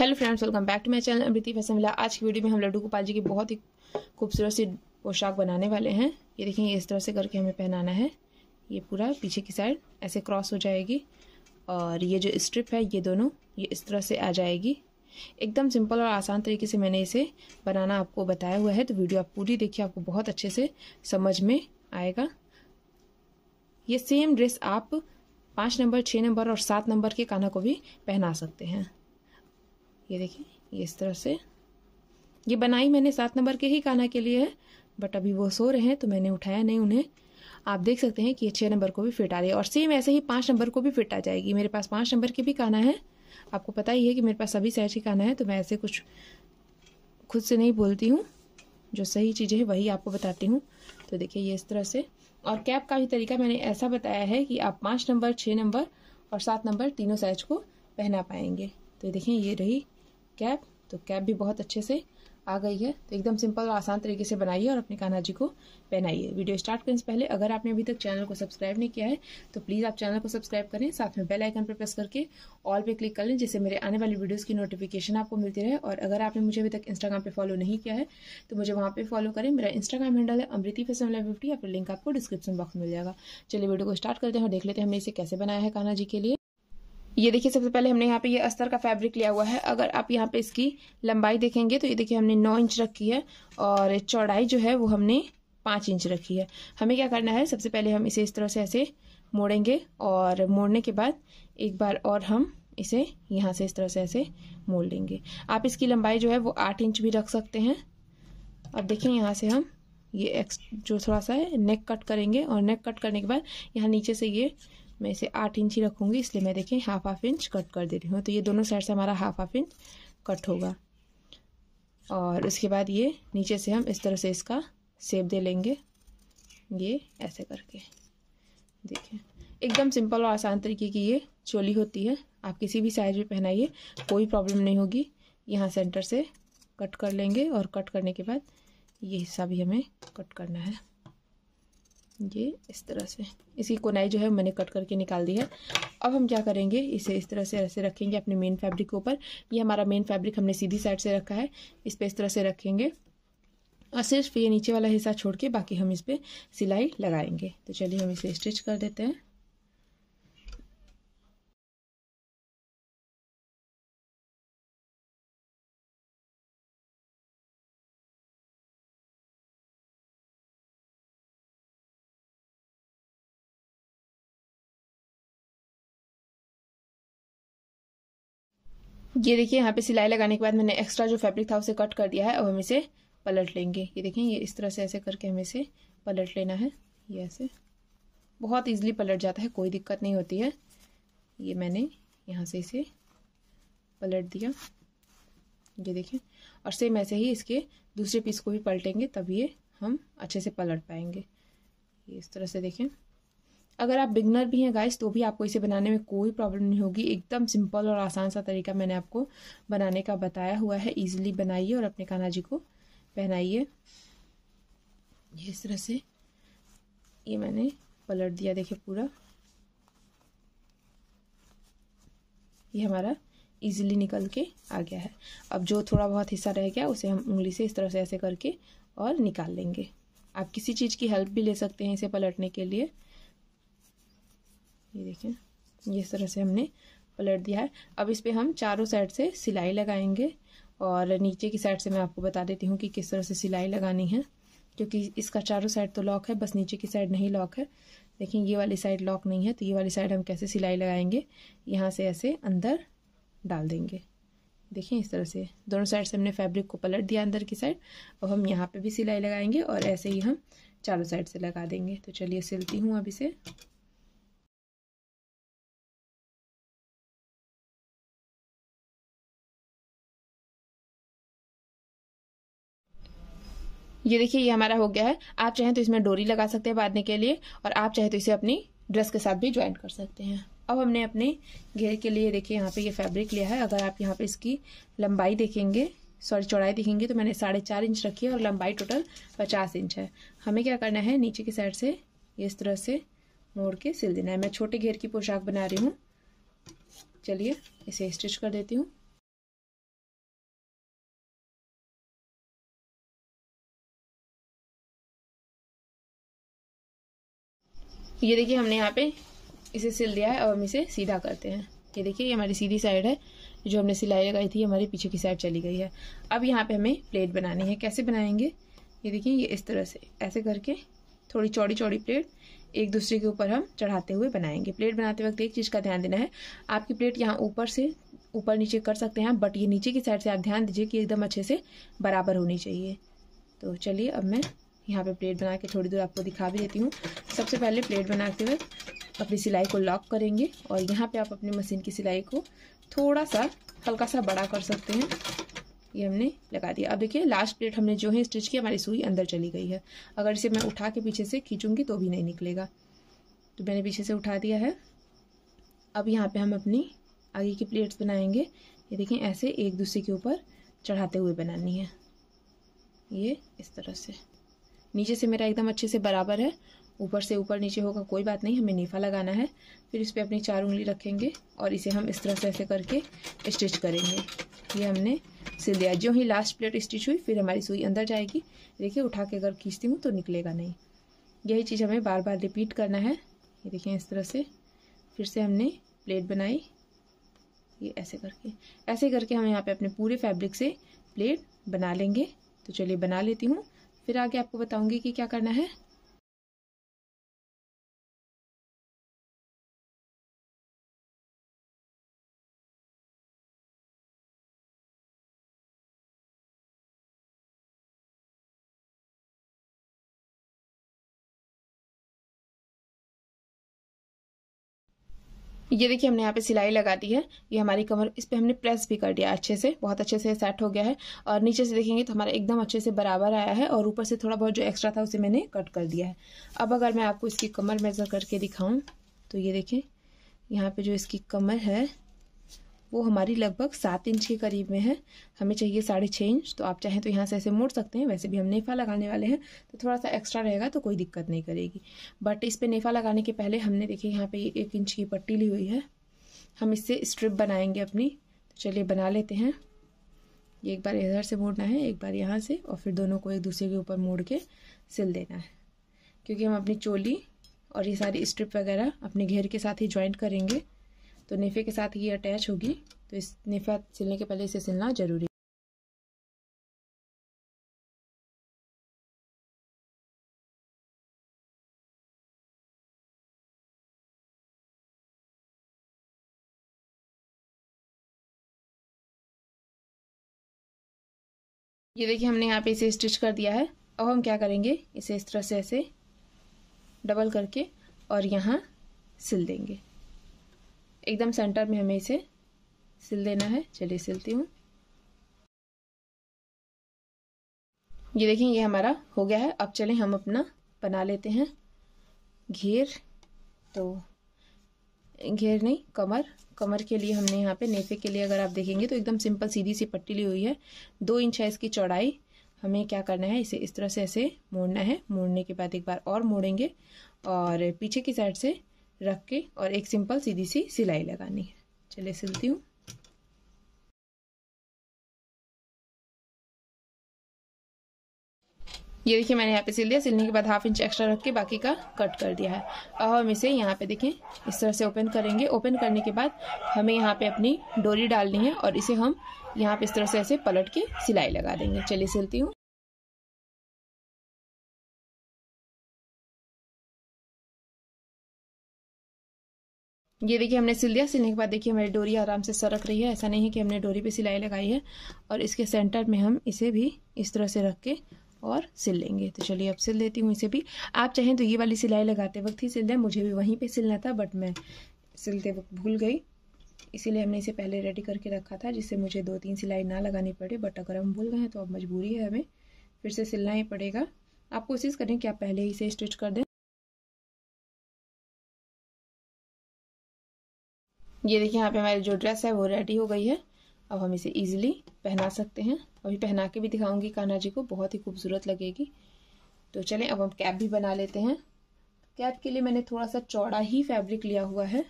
hello friends welcome back to my channel Amriti fashion मिला आज की वीडियो में हम लड्डू गोपाल जी की बहुत ही खूबसूरत सी पोशाक बनाने वाले हैं ये देखेंगे इस तरह से करके हमें पहनाना है ये पूरा पीछे की साइड ऐसे क्रॉस हो जाएगी और ये जो स्ट्रिप है ये दोनों ये इस तरह से आ जाएगी एकदम सिंपल और आसान तरीके से मैंने इसे बनाना आपको बताया हुआ है तो वीडियो आप पूरी देखिए आपको बहुत अच्छे से समझ में आएगा ये सेम ड्रेस आप पाँच नंबर छः नंबर और सात नंबर के कान्हा को भी पहना सकते हैं ये देखिए इस तरह से ये बनाई मैंने सात नंबर के ही काना के लिए है बट अभी वो सो रहे हैं तो मैंने उठाया नहीं उन्हें आप देख सकते हैं कि ये छः नंबर को भी फिट आ रही है और सेम ऐसे ही पाँच नंबर को भी फिट आ जाएगी मेरे पास पाँच नंबर के भी काना है आपको पता ही है कि मेरे पास सभी साइज के काना है तो मैं ऐसे कुछ खुद से नहीं बोलती हूँ जो सही चीज़ें हैं वही आपको बताती हूँ तो देखिए ये इस तरह से और कैप का भी तरीका मैंने ऐसा बताया है कि आप पाँच नंबर छः नंबर और सात नंबर तीनों साइज को पहना पाएंगे तो देखें ये रही कैप तो कैप भी बहुत अच्छे से आ गई है तो एकदम सिंपल और आसान तरीके से बनाइए और अपने कान्हा जी को पहनाइए वीडियो स्टार्ट करने से पहले अगर आपने अभी तक चैनल को सब्सक्राइब नहीं किया है तो प्लीज़ आप चैनल को सब्सक्राइब करें साथ में बेल आइकन पर प्रेस करके ऑल पे क्लिक कर लें जिससे मेरे आने वाली वीडियोस की नोटिफिकेशन आपको मिलती रहे और अगर आपने मुझे अभी तक इंस्टाग्राम पर फॉलो नहीं किया है तो मुझे वहाँ पर फॉलो करें मेरा इंस्टाग्राम हैंडल है Amriti fashion live fifty link आपको डिस्क्रिप्शन बॉक्स मिल जाएगा चलिए वीडियो को स्टार्ट करते हैं और देख लेते हैं हमने इसे कैसे बनाया है कान्हा जी के लिए ये देखिए सबसे पहले हमने यहाँ पे ये अस्तर का फैब्रिक लिया हुआ है अगर आप यहाँ पे इसकी लंबाई देखेंगे तो ये देखिए हमने नौ इंच रखी है और चौड़ाई जो है वो हमने पाँच इंच रखी है हमें क्या करना है सबसे पहले हम इसे इस तरह से ऐसे मोड़ेंगे और मोड़ने के बाद एक बार और हम इसे यहाँ से इस तरह से ऐसे मोड़ लेंगे आप इसकी लंबाई जो है वो आठ इंच भी रख सकते हैं अब देखिए यहाँ से हम ये एक्स जो थोड़ा सा है नेक कट करेंगे और नेक कट करने के बाद यहाँ नीचे से ये मैं इसे आठ इंच ही रखूँगी इसलिए मैं देखें हाफ हाफ इंच कट कर दे रही हूँ तो ये दोनों साइड से हमारा हाफ हाफ इंच कट होगा और उसके बाद ये नीचे से हम इस तरह से इसका सेब दे लेंगे ये ऐसे करके देखिए एकदम सिंपल और आसान तरीके की ये चोली होती है आप किसी भी साइज में पहनाइए कोई प्रॉब्लम नहीं होगी यहाँ सेंटर से कट कर लेंगे और कट करने के बाद ये हिस्सा भी हमें कट करना है ये इस तरह से इसकी कोनाई जो है मैंने कट करके निकाल दी है अब हम क्या करेंगे इसे इस तरह से ऐसे रखेंगे अपने मेन फैब्रिक के ऊपर ये हमारा मेन फैब्रिक हमने सीधी साइड से रखा है इस पर इस तरह से रखेंगे और सिर्फ ये नीचे वाला हिस्सा छोड़ के बाकी हम इस पर सिलाई लगाएंगे तो चलिए हम इसे स्टिच कर देते हैं ये देखिए यहाँ पे सिलाई लगाने के बाद मैंने एक्स्ट्रा जो फैब्रिक था उसे कट कर दिया है अब हम इसे पलट लेंगे ये देखें ये इस तरह से ऐसे करके हमें इसे पलट लेना है ये ऐसे बहुत ईजिली पलट जाता है कोई दिक्कत नहीं होती है ये मैंने यहाँ से इसे पलट दिया ये देखें और सेम ऐसे ही इसके दूसरे पीस को भी पलटेंगे तब ये हम अच्छे से पलट पाएंगे ये इस तरह से देखें अगर आप बिगनर भी हैं गाइस तो भी आपको इसे बनाने में कोई प्रॉब्लम नहीं होगी एकदम सिंपल और आसान सा तरीका मैंने आपको बनाने का बताया हुआ है ईजिली बनाइए और अपने कान्हा जी को पहनाइए इस तरह से ये मैंने पलट दिया देखिए पूरा ये हमारा इजीली निकल के आ गया है अब जो थोड़ा बहुत हिस्सा रह गया उसे हम उंगली से इस तरह से ऐसे करके और निकाल लेंगे आप किसी चीज़ की हेल्प भी ले सकते हैं इसे पलटने के लिए ये देखें इस तरह से हमने पलट दिया है अब इस पर हम चारों साइड से सिलाई लगाएंगे और नीचे की साइड से मैं आपको बता देती हूँ कि किस तरह से सिलाई लगानी है क्योंकि इसका चारों साइड तो लॉक है बस नीचे की साइड नहीं लॉक है लेकिन ये वाली साइड लॉक नहीं है तो ये वाली साइड हम कैसे सिलाई लगाएंगे यहाँ से ऐसे अंदर डाल देंगे देखें इस तरह से दोनों साइड से हमने फैब्रिक को पलट दिया अंदर की साइड अब हम यहाँ पे भी सिलाई लगाएंगे और ऐसे ही हम चारों साइड से लगा देंगे तो चलिए सिलती हूँ अब इसे ये देखिए ये हमारा हो गया है आप चाहें तो इसमें डोरी लगा सकते हैं बांधने के लिए और आप चाहें तो इसे अपनी ड्रेस के साथ भी ज्वाइन कर सकते हैं अब हमने अपने घेर के लिए देखिए यहाँ पे ये फैब्रिक लिया है अगर आप यहाँ पे इसकी लंबाई देखेंगे सॉरी चौड़ाई देखेंगे तो मैंने साढ़े चार इंच रखी है और लंबाई टोटल पचास इंच है हमें क्या करना है नीचे की साइड से इस तरह से मोड़ के सिल देना है मैं छोटे घेर की पोशाक बना रही हूँ चलिए इसे स्टिच कर देती हूँ ये देखिए हमने यहाँ पे इसे सिल दिया है और हम इसे सीधा करते हैं ये देखिए ये हमारी सीधी साइड है जो हमने सिलाई लगाई थी हमारे पीछे की साइड चली गई है अब यहाँ पे हमें प्लेट बनानी है कैसे बनाएंगे ये देखिए ये इस तरह से ऐसे करके थोड़ी चौड़ी चौड़ी प्लेट एक दूसरे के ऊपर हम चढ़ाते हुए बनाएंगे प्लेट बनाते वक्त एक चीज़ का ध्यान देना है आपकी प्लेट यहाँ ऊपर से ऊपर नीचे कर सकते हैं बट ये नीचे की साइड से आप ध्यान दीजिए कि एकदम अच्छे से बराबर होनी चाहिए तो चलिए अब मैं यहाँ पे प्लेट बना के थोड़ी दूर आपको दिखा भी देती हूँ सबसे पहले प्लेट बनाते हुए अपनी सिलाई को लॉक करेंगे और यहाँ पे आप अपने मशीन की सिलाई को थोड़ा सा हल्का सा बड़ा कर सकते हैं ये हमने लगा दिया अब देखिए लास्ट प्लेट हमने जो है स्टिच की हमारी सुई अंदर चली गई है अगर इसे मैं उठा के पीछे से खींचूंगी तो भी नहीं निकलेगा तो मैंने पीछे से उठा दिया है अब यहाँ पर हम अपनी आगे की प्लेट्स बनाएंगे ये देखें ऐसे एक दूसरे के ऊपर चढ़ाते हुए बनानी है ये इस तरह से नीचे से मेरा एकदम अच्छे से बराबर है ऊपर से ऊपर नीचे होगा कोई बात नहीं हमें नीफा लगाना है फिर इस पर अपनी चार उंगली रखेंगे और इसे हम इस तरह से ऐसे करके स्टिच करेंगे ये हमने सिल दिया जो ही लास्ट प्लेट स्टिच हुई फिर हमारी सुई अंदर जाएगी देखिए उठा के अगर खींचती हूँ तो निकलेगा नहीं यही चीज़ हमें बार बार रिपीट करना है ये देखिए इस तरह से फिर से हमने प्लेट बनाई ये ऐसे करके ऐसे करके हम यहाँ पे अपने पूरे फैब्रिक से प्लेट बना लेंगे तो चलिए बना लेती हूँ फिर आगे आपको बताऊंगी कि क्या करना है ये देखिए हमने यहाँ पे सिलाई लगा दी है ये हमारी कमर इस पर हमने प्रेस भी कर दिया अच्छे से बहुत अच्छे से सेट हो गया है और नीचे से देखेंगे तो हमारा एकदम अच्छे से बराबर आया है और ऊपर से थोड़ा बहुत जो एक्स्ट्रा था उसे मैंने कट कर दिया है अब अगर मैं आपको इसकी कमर मेज़र करके दिखाऊँ तो ये देखें यहाँ पर जो इसकी कमर है वो हमारी लगभग सात इंच के करीब में है हमें चाहिए साढ़े छः इंच तो आप चाहें तो यहाँ से ऐसे मोड़ सकते हैं वैसे भी हम नेफा लगाने वाले हैं तो थोड़ा सा एक्स्ट्रा रहेगा तो कोई दिक्कत नहीं करेगी बट इस पर नेफा लगाने के पहले हमने देखिए यहाँ पे एक इंच की पट्टी ली हुई है हम इससे स्ट्रिप बनाएंगे अपनी तो चलिए बना लेते हैं ये एक बार इधर से मोड़ना है एक बार यहाँ से और फिर दोनों को एक दूसरे के ऊपर मोड़ के सिल देना है क्योंकि हम अपनी चोली और ये सारी स्ट्रिप वगैरह अपने घेर के साथ ही ज्वाइंट करेंगे तो नेफे के साथ ये अटैच होगी तो इस नेफा सिलने के पहले इसे सिलना ज़रूरी ये देखिए हमने यहाँ पे इसे स्टिच कर दिया है अब हम क्या करेंगे इसे इस तरह से ऐसे डबल करके और यहाँ सिल देंगे एकदम सेंटर में हमें इसे सिल देना है चलिए सिलती हूँ ये देखिए ये हमारा हो गया है अब चलें हम अपना बना लेते हैं घेर तो घेर नहीं कमर कमर के लिए हमने यहाँ पे नेफे के लिए अगर आप देखेंगे तो एकदम सिंपल सीधी सी पट्टी ली हुई है दो इंच है इसकी चौड़ाई हमें क्या करना है इसे इस तरह से ऐसे मोड़ना है मोड़ने के बाद एक बार और मोड़ेंगे और पीछे की साइड से रख के और एक सिंपल सीधी सी सिलाई लगानी है चलिए सिलती हूँ ये देखिए मैंने यहाँ पे सिल दिया सिलने के बाद हाफ इंच एक्स्ट्रा रख के बाकी का कट कर दिया है अब हम इसे यहाँ पे देखें इस तरह से ओपन करेंगे ओपन करने के बाद हमें यहाँ पे अपनी डोरी डालनी है और इसे हम यहाँ पे इस तरह से ऐसे पलट के सिलाई लगा देंगे चलिए सिलती हूँ ये देखिए हमने सिल दिया सिलने के बाद देखिए हमारी डोरी आराम से सरक रही है ऐसा नहीं है कि हमने डोरी पे सिलाई लगाई है और इसके सेंटर में हम इसे भी इस तरह से रख के और सिल लेंगे तो चलिए अब सिल देती हूँ इसे भी आप चाहें तो ये वाली सिलाई लगाते वक्त ही सिल दें मुझे भी वहीं पर सिलना था बट मैं सिलते वक्त भूल गई इसीलिए हमने इसे पहले रेडी करके रखा था जिससे मुझे दो तीन सिलाई ना लगानी पड़े बट अगर हम भूल गए हैं तो अब मजबूरी है हमें फिर से सिलना ही पड़ेगा आप कोशिश करें कि आप पहले ही इसे स्टिच कर दें ये देखिए यहाँ पे हमारी जो ड्रेस है वो रेडी हो गई है अब हम इसे इजीली पहना सकते हैं अभी पहना के भी दिखाऊंगी कान्हा जी को बहुत ही खूबसूरत लगेगी तो चलें अब हम कैप भी बना लेते हैं कैप के लिए मैंने थोड़ा सा चौड़ा ही फैब्रिक लिया हुआ है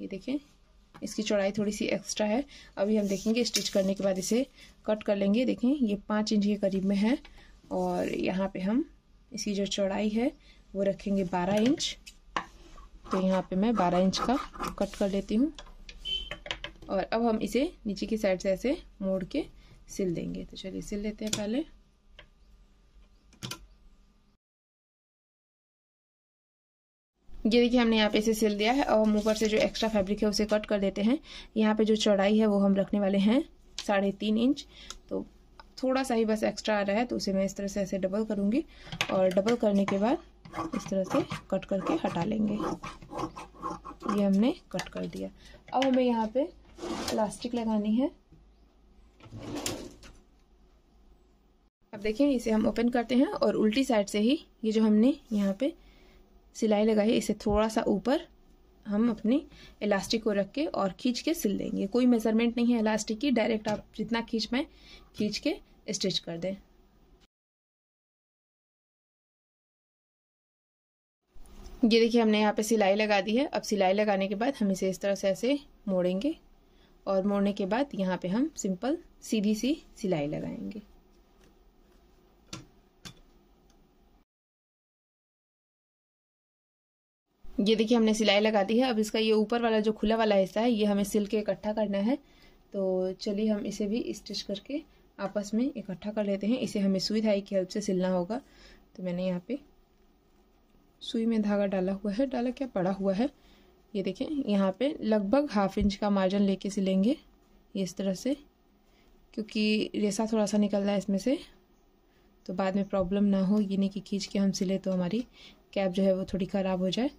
ये देखें इसकी चौड़ाई थोड़ी सी एक्स्ट्रा है अभी हम देखेंगे स्टिच करने के बाद इसे कट कर लेंगे देखें ये पाँच इंच के करीब में है और यहाँ पे हम इसकी जो चौड़ाई है वो रखेंगे बारह इंच तो यहाँ पे मैं 12 इंच का कट कर लेती हूँ और अब हम इसे नीचे की साइड से ऐसे मोड़ के सिल देंगे तो चलिए सिल लेते हैं पहले ये देखिए हमने यहाँ पे इसे सिल दिया है और हम ऊपर से जो एक्स्ट्रा फैब्रिक है उसे कट कर देते हैं यहाँ पे जो चौड़ाई है वो हम रखने वाले हैं साढ़े तीन इंच तो थोड़ा सा ही बस एक्स्ट्रा आ रहा है तो उसे मैं इस तरह से ऐसे डबल करूँगी और डबल करने के बाद इस तरह से कट करके हटा लेंगे ये हमने कट कर दिया अब हमें यहाँ पे प्लास्टिक लगानी है अब देखें इसे हम ओपन करते हैं और उल्टी साइड से ही ये जो हमने यहाँ पे सिलाई लगाई इसे थोड़ा सा ऊपर हम अपनी इलास्टिक को रख के और खींच के सिल देंगे कोई मेज़रमेंट नहीं है इलास्टिक की डायरेक्ट आप जितना खींच पाएँ खींच के स्टिच कर दें ये देखिए हमने यहाँ पे सिलाई लगा दी है अब सिलाई लगाने के बाद हम इसे इस तरह से ऐसे मोड़ेंगे और मोड़ने के बाद यहाँ पे हम सिंपल सीधी सी सिलाई लगाएंगे ये देखिए हमने सिलाई लगा दी है अब इसका ये ऊपर वाला जो खुला वाला हिस्सा है ये हमें सिल के इकट्ठा करना है तो चलिए हम इसे भी स्टिच करके आपस में इकट्ठा कर लेते हैं इसे हमें सुई धाई की हेल्प से सिलना होगा तो मैंने यहाँ पे सुई में धागा डाला हुआ है डाला क्या पड़ा हुआ है ये देखें यहाँ पे लगभग हाफ इंच का मार्जिन लेके सिलेंगे इस तरह से क्योंकि रेसा थोड़ा सा निकल रहा है इसमें से तो बाद में प्रॉब्लम ना हो ये नहीं कि खींच के हम सिले तो हमारी कैप जो है वो थोड़ी ख़राब हो जाए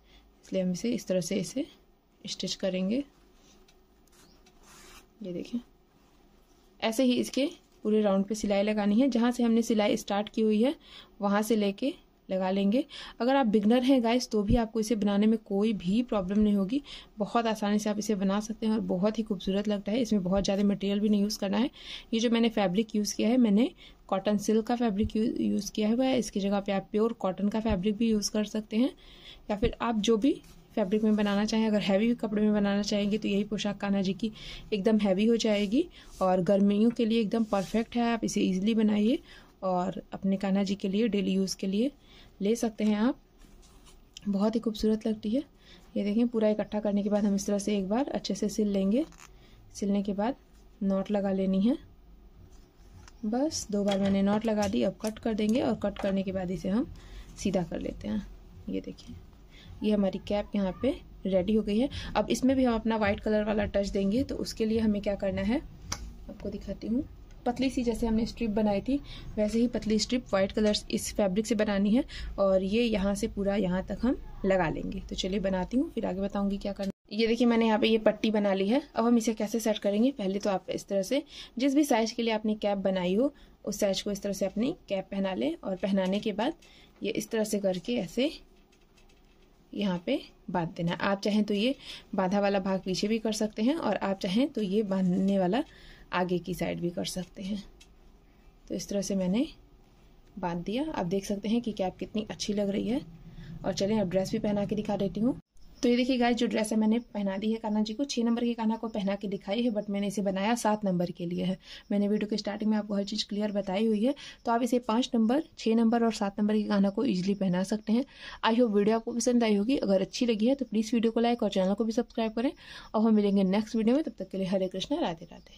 इसलिए हम इसे इस तरह से इसे स्टिच करेंगे ये देखें ऐसे ही इसके पूरे राउंड पे सिलाई लगानी है जहाँ से हमने सिलाई स्टार्ट की हुई है वहाँ से लेके लगा लेंगे अगर आप बिगनर हैं गाइस तो भी आपको इसे बनाने में कोई भी प्रॉब्लम नहीं होगी बहुत आसानी से आप इसे बना सकते हैं और बहुत ही खूबसूरत लगता है इसमें बहुत ज़्यादा मटेरियल भी नहीं यूज़ करना है ये जो मैंने फैब्रिक यूज़ किया है मैंने कॉटन सिल्क का फैब्रिक यूज़ किया हुआ है इसकी जगह पर आप प्योर कॉटन का फैब्रिक भी यूज़ कर सकते हैं या फिर आप जो भी फैब्रिक में बनाना चाहें अगर हैवी कपड़े में बनाना चाहेंगे तो यही पोशाक कान्हा जी की एकदम हैवी हो जाएगी और गर्मियों के लिए एकदम परफेक्ट है आप इसे ईजिली बनाइए और अपने कान्हा जी के लिए डेली यूज़ के लिए ले सकते हैं आप बहुत ही खूबसूरत लगती है ये देखें पूरा इकट्ठा करने के बाद हम इस तरह से एक बार अच्छे से सिल लेंगे सिलने के बाद नॉट लगा लेनी है बस दो बार मैंने नॉट लगा दी अब कट कर देंगे और कट करने के बाद इसे हम सीधा कर लेते हैं ये देखिए ये हमारी कैप यहाँ पे रेडी हो गई है अब इसमें भी हम अपना वाइट कलर वाला टच देंगे तो उसके लिए हमें क्या करना है आपको दिखाती हूँ पतली सी जैसे हमने स्ट्रिप बनाई थी वैसे ही पतली स्ट्रिप व्हाइट कलर इस फैब्रिक से बनानी है और ये यहाँ से पूरा यहाँ तक हम लगा लेंगे तो चलिए बनाती हूँ फिर आगे बताऊंगी क्या करना ये देखिए मैंने यहाँ पे ये पट्टी बना ली है अब हम इसे कैसे सेट करेंगे पहले तो आप इस तरह से जिस भी साइज के लिए आपने कैप बनाई हो उस साइज को इस तरह से अपनी कैप पहना लें और पहनाने के बाद ये इस तरह से करके ऐसे यहाँ पे बांध देना आप चाहें तो ये बांधा वाला भाग पीछे भी कर सकते हैं और आप चाहें तो ये बांधने वाला आगे की साइड भी कर सकते हैं तो इस तरह से मैंने बांध दिया आप देख सकते हैं कि कैप कितनी अच्छी लग रही है और चलें अब ड्रेस भी पहना के दिखा देती हूँ तो ये देखिए गाय जो ड्रेस है मैंने पहना दी है कान्हा जी को छः नंबर के कान्हा को पहना के दिखाई है बट मैंने इसे बनाया सात नंबर के लिए है मैंने वीडियो के स्टार्टिंग में आपको हर चीज़ क्लियर बताई हुई है तो आप इसे पाँच नंबर छः नंबर और सात नंबर के कान्हा को ईजिली पहना सकते हैं आई होप वीडियो आपको पसंद आई होगी अगर अच्छी लगी है तो प्लीज़ वीडियो को लाइक और चैनल को भी सब्सक्राइब करें और हम मिलेंगे नेक्स्ट वीडियो में तब तक के लिए हरे कृष्णा राधे राधे